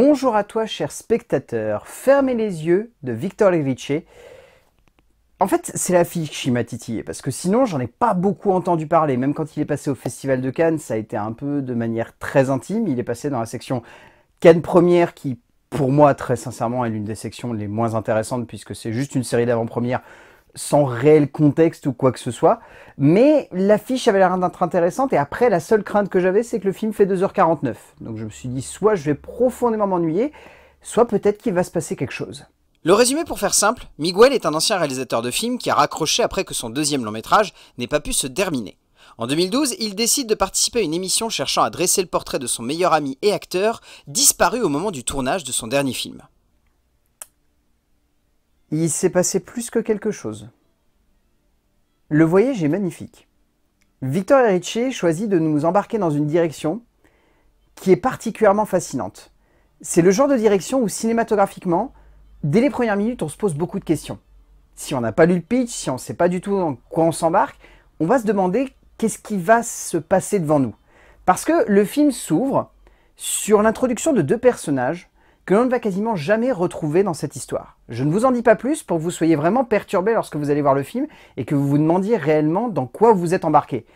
Bonjour à toi, cher spectateur. Fermez les yeux de Victor Levice. En fait, c'est la fille qui m'a titillé, parce que sinon, j'en ai pas beaucoup entendu parler. Même quand il est passé au Festival de Cannes, ça a été un peu de manière très intime. Il est passé dans la section Cannes Première, qui, pour moi, très sincèrement, est l'une des sections les moins intéressantes, puisque c'est juste une série d'avant-premières sans réel contexte ou quoi que ce soit. Mais l'affiche avait l'air d'être intéressante et après la seule crainte que j'avais c'est que le film fait 2h49. Donc je me suis dit soit je vais profondément m'ennuyer, soit peut-être qu'il va se passer quelque chose. Le résumé pour faire simple, Miguel est un ancien réalisateur de films qui a raccroché après que son deuxième long métrage n'ait pas pu se terminer. En 2012, il décide de participer à une émission cherchant à dresser le portrait de son meilleur ami et acteur, disparu au moment du tournage de son dernier film. Il s'est passé plus que quelque chose. Le voyage est magnifique. Victor Erice choisit de nous embarquer dans une direction qui est particulièrement fascinante. C'est le genre de direction où cinématographiquement, dès les premières minutes, on se pose beaucoup de questions. Si on n'a pas lu le pitch, si on ne sait pas du tout dans quoi on s'embarque, on va se demander qu'est-ce qui va se passer devant nous. Parce que le film s'ouvre sur l'introduction de deux personnages que l'on ne va quasiment jamais retrouver dans cette histoire. Je ne vous en dis pas plus pour que vous soyez vraiment perturbé lorsque vous allez voir le film et que vous vous demandiez réellement dans quoi vous êtes embarqué.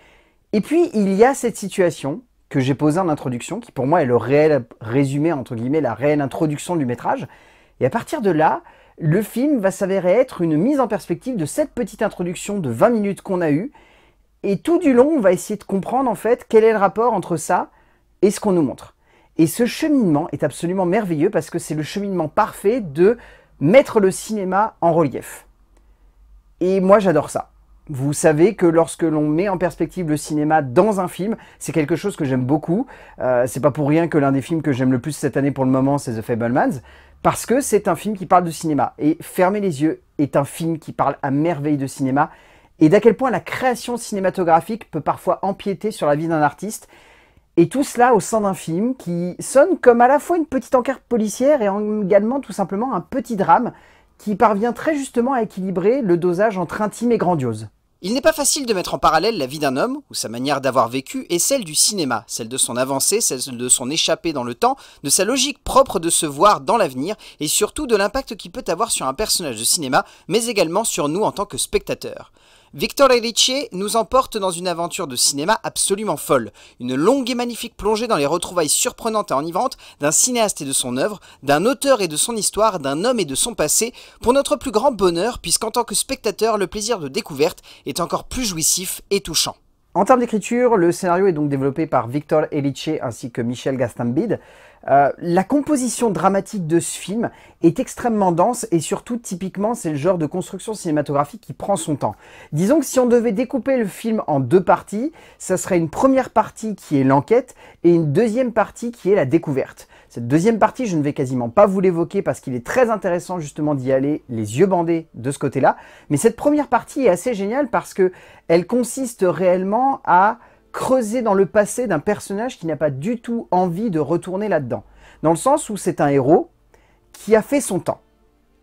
Et puis, il y a cette situation que j'ai posée en introduction, qui pour moi est le réel résumé, entre guillemets, la réelle introduction du métrage. Et à partir de là, le film va s'avérer être une mise en perspective de cette petite introduction de 20 minutes qu'on a eue. Et tout du long, on va essayer de comprendre en fait quel est le rapport entre ça et ce qu'on nous montre. Et ce cheminement est absolument merveilleux parce que c'est le cheminement parfait de mettre le cinéma en relief. Et moi j'adore ça. Vous savez que lorsque l'on met en perspective le cinéma dans un film, c'est quelque chose que j'aime beaucoup. Euh, c'est pas pour rien que l'un des films que j'aime le plus cette année pour le moment, c'est The Fablemans, parce que c'est un film qui parle de cinéma. Et Fermer les yeux est un film qui parle à merveille de cinéma et d'à quel point la création cinématographique peut parfois empiéter sur la vie d'un artiste et tout cela au sein d'un film qui sonne comme à la fois une petite enquête policière et également tout simplement un petit drame qui parvient très justement à équilibrer le dosage entre intime et grandiose. Il n'est pas facile de mettre en parallèle la vie d'un homme, ou sa manière d'avoir vécu, et celle du cinéma, celle de son avancée, celle de son échappée dans le temps, de sa logique propre de se voir dans l'avenir, et surtout de l'impact qu'il peut avoir sur un personnage de cinéma, mais également sur nous en tant que spectateurs. Victor Ellice nous emporte dans une aventure de cinéma absolument folle, une longue et magnifique plongée dans les retrouvailles surprenantes et enivrantes d'un cinéaste et de son œuvre, d'un auteur et de son histoire, d'un homme et de son passé, pour notre plus grand bonheur puisqu'en tant que spectateur, le plaisir de découverte est encore plus jouissif et touchant. En termes d'écriture, le scénario est donc développé par Victor Elice ainsi que Michel Gastambide. Euh, la composition dramatique de ce film est extrêmement dense et surtout typiquement c'est le genre de construction cinématographique qui prend son temps. Disons que si on devait découper le film en deux parties, ça serait une première partie qui est l'enquête et une deuxième partie qui est la découverte. Cette deuxième partie, je ne vais quasiment pas vous l'évoquer parce qu'il est très intéressant justement d'y aller les yeux bandés de ce côté-là. Mais cette première partie est assez géniale parce que elle consiste réellement à creuser dans le passé d'un personnage qui n'a pas du tout envie de retourner là-dedans. Dans le sens où c'est un héros qui a fait son temps.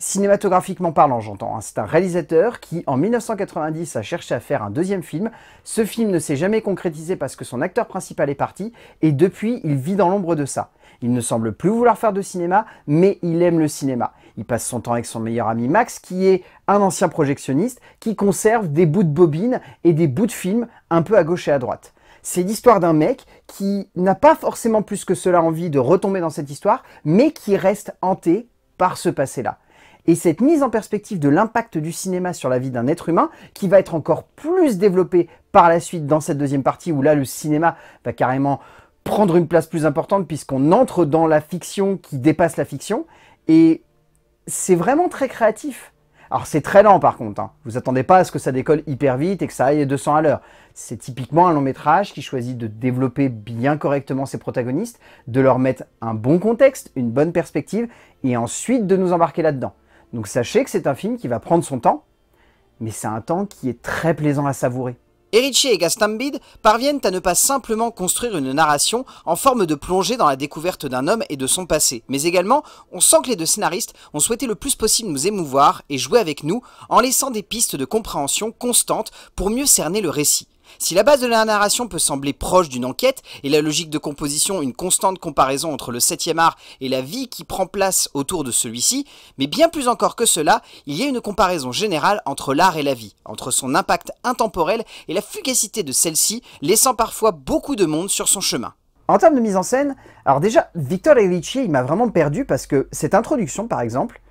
Cinématographiquement parlant, j'entends. Hein. C'est un réalisateur qui, en 1990, a cherché à faire un deuxième film. Ce film ne s'est jamais concrétisé parce que son acteur principal est parti, et depuis, il vit dans l'ombre de ça. Il ne semble plus vouloir faire de cinéma, mais il aime le cinéma. Il passe son temps avec son meilleur ami Max, qui est un ancien projectionniste, qui conserve des bouts de bobines et des bouts de films un peu à gauche et à droite. C'est l'histoire d'un mec qui n'a pas forcément plus que cela envie de retomber dans cette histoire, mais qui reste hanté par ce passé-là. Et cette mise en perspective de l'impact du cinéma sur la vie d'un être humain, qui va être encore plus développée par la suite dans cette deuxième partie, où là le cinéma va carrément prendre une place plus importante puisqu'on entre dans la fiction qui dépasse la fiction. Et c'est vraiment très créatif. Alors c'est très lent par contre, hein. vous attendez pas à ce que ça décolle hyper vite et que ça aille 200 à l'heure. C'est typiquement un long métrage qui choisit de développer bien correctement ses protagonistes, de leur mettre un bon contexte, une bonne perspective, et ensuite de nous embarquer là-dedans. Donc sachez que c'est un film qui va prendre son temps, mais c'est un temps qui est très plaisant à savourer. Erici et Gastambide parviennent à ne pas simplement construire une narration en forme de plongée dans la découverte d'un homme et de son passé, mais également on sent que les deux scénaristes ont souhaité le plus possible nous émouvoir et jouer avec nous en laissant des pistes de compréhension constantes pour mieux cerner le récit. Si la base de la narration peut sembler proche d'une enquête, et la logique de composition une constante comparaison entre le 7 art et la vie qui prend place autour de celui-ci, mais bien plus encore que cela, il y a une comparaison générale entre l'art et la vie, entre son impact intemporel et la fugacité de celle-ci, laissant parfois beaucoup de monde sur son chemin. En termes de mise en scène, alors déjà, Victor Ricci, il m'a vraiment perdu parce que cette introduction, par exemple,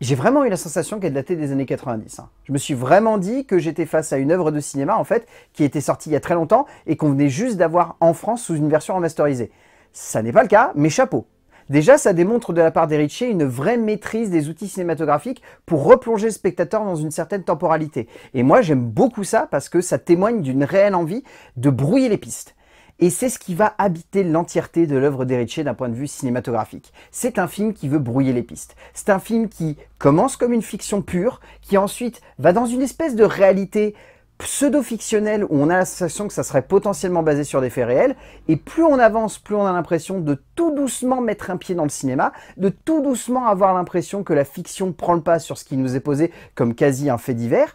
j'ai vraiment eu la sensation qu'elle datait des années 90. Hein. Je me suis vraiment dit que j'étais face à une œuvre de cinéma, en fait, qui était sortie il y a très longtemps et qu'on venait juste d'avoir en France sous une version remasterisée. Ça n'est pas le cas, mais chapeau. Déjà, ça démontre de la part Richier une vraie maîtrise des outils cinématographiques pour replonger le spectateur dans une certaine temporalité. Et moi, j'aime beaucoup ça parce que ça témoigne d'une réelle envie de brouiller les pistes et c'est ce qui va habiter l'entièreté de l'œuvre d'Ericher d'un point de vue cinématographique. C'est un film qui veut brouiller les pistes. C'est un film qui commence comme une fiction pure, qui ensuite va dans une espèce de réalité pseudo-fictionnelle où on a la que ça serait potentiellement basé sur des faits réels, et plus on avance, plus on a l'impression de tout doucement mettre un pied dans le cinéma, de tout doucement avoir l'impression que la fiction prend le pas sur ce qui nous est posé comme quasi un fait divers,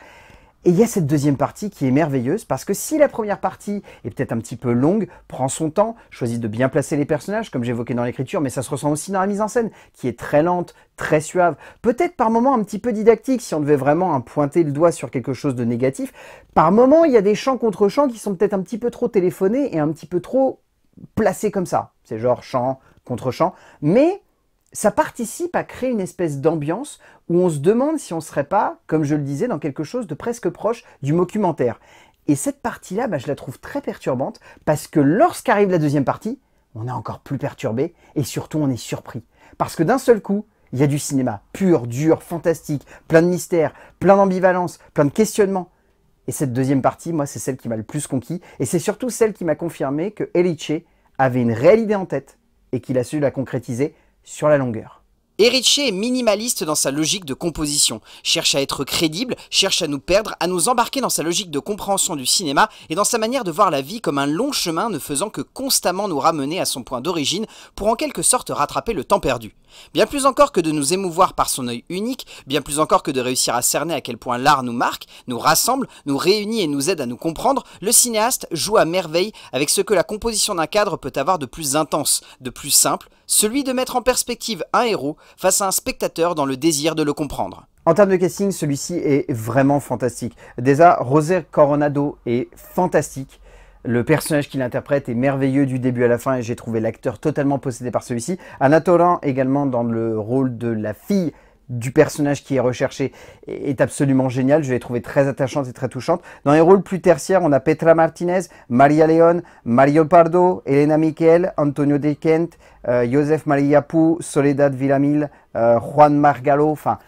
et il y a cette deuxième partie qui est merveilleuse parce que si la première partie est peut-être un petit peu longue, prend son temps, choisit de bien placer les personnages comme j'évoquais dans l'écriture, mais ça se ressent aussi dans la mise en scène qui est très lente, très suave, peut-être par moments un petit peu didactique si on devait vraiment pointer le doigt sur quelque chose de négatif. Par moments, il y a des chants contre chants qui sont peut-être un petit peu trop téléphonés et un petit peu trop placés comme ça. C'est genre chant contre chant, mais ça participe à créer une espèce d'ambiance où on se demande si on ne serait pas, comme je le disais, dans quelque chose de presque proche du mockumentaire. Et cette partie-là, bah, je la trouve très perturbante parce que lorsqu'arrive la deuxième partie, on est encore plus perturbé et surtout on est surpris. Parce que d'un seul coup, il y a du cinéma pur, dur, fantastique, plein de mystères, plein d'ambivalence, plein de questionnements. Et cette deuxième partie, moi, c'est celle qui m'a le plus conquis et c'est surtout celle qui m'a confirmé que Elice avait une réelle idée en tête et qu'il a su la concrétiser sur la longueur. Eriché est minimaliste dans sa logique de composition, cherche à être crédible, cherche à nous perdre, à nous embarquer dans sa logique de compréhension du cinéma et dans sa manière de voir la vie comme un long chemin ne faisant que constamment nous ramener à son point d'origine pour en quelque sorte rattraper le temps perdu. Bien plus encore que de nous émouvoir par son œil unique, bien plus encore que de réussir à cerner à quel point l'art nous marque, nous rassemble, nous réunit et nous aide à nous comprendre, le cinéaste joue à merveille avec ce que la composition d'un cadre peut avoir de plus intense, de plus simple, celui de mettre en perspective un héros face à un spectateur dans le désir de le comprendre. En termes de casting, celui-ci est vraiment fantastique. Déjà, José Coronado est fantastique. Le personnage qu'il interprète est merveilleux du début à la fin et j'ai trouvé l'acteur totalement possédé par celui-ci. Anna également dans le rôle de la fille du personnage qui est recherché est absolument génial. Je l'ai trouvé très attachante et très touchante. Dans les rôles plus tertiaires, on a Petra Martinez, Maria Leon, Mario Pardo, Elena Miquel, Antonio De Kent, euh, Joseph Maria Pou, Soledad Villamil, euh, Juan Margalo. Enfin,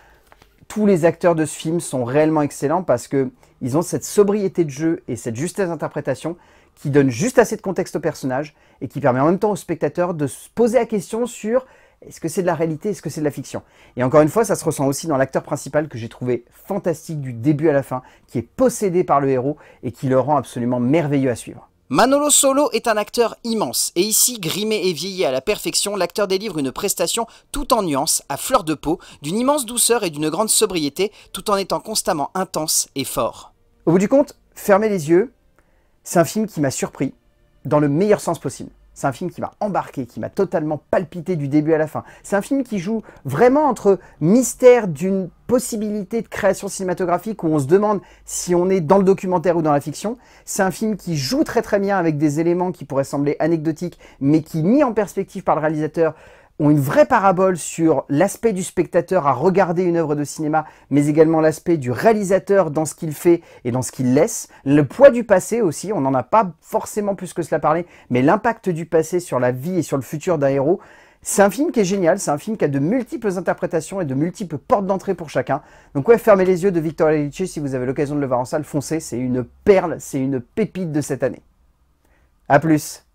tous les acteurs de ce film sont réellement excellents parce que ils ont cette sobriété de jeu et cette justesse d'interprétation qui donne juste assez de contexte au personnage et qui permet en même temps au spectateur de se poser la question sur est-ce que c'est de la réalité Est-ce que c'est de la fiction Et encore une fois, ça se ressent aussi dans l'acteur principal que j'ai trouvé fantastique du début à la fin, qui est possédé par le héros et qui le rend absolument merveilleux à suivre. Manolo Solo est un acteur immense, et ici, grimé et vieilli à la perfection, l'acteur délivre une prestation tout en nuances, à fleur de peau, d'une immense douceur et d'une grande sobriété, tout en étant constamment intense et fort. Au bout du compte, fermez les yeux, c'est un film qui m'a surpris, dans le meilleur sens possible. C'est un film qui m'a embarqué, qui m'a totalement palpité du début à la fin. C'est un film qui joue vraiment entre mystère d'une possibilité de création cinématographique où on se demande si on est dans le documentaire ou dans la fiction. C'est un film qui joue très très bien avec des éléments qui pourraient sembler anecdotiques, mais qui, mis en perspective par le réalisateur, ont une vraie parabole sur l'aspect du spectateur à regarder une œuvre de cinéma, mais également l'aspect du réalisateur dans ce qu'il fait et dans ce qu'il laisse. Le poids du passé aussi, on n'en a pas forcément plus que cela parlé, mais l'impact du passé sur la vie et sur le futur d'un héros, c'est un film qui est génial, c'est un film qui a de multiples interprétations et de multiples portes d'entrée pour chacun. Donc ouais, fermez les yeux de Victor Lalice si vous avez l'occasion de le voir en salle, foncez, c'est une perle, c'est une pépite de cette année. A plus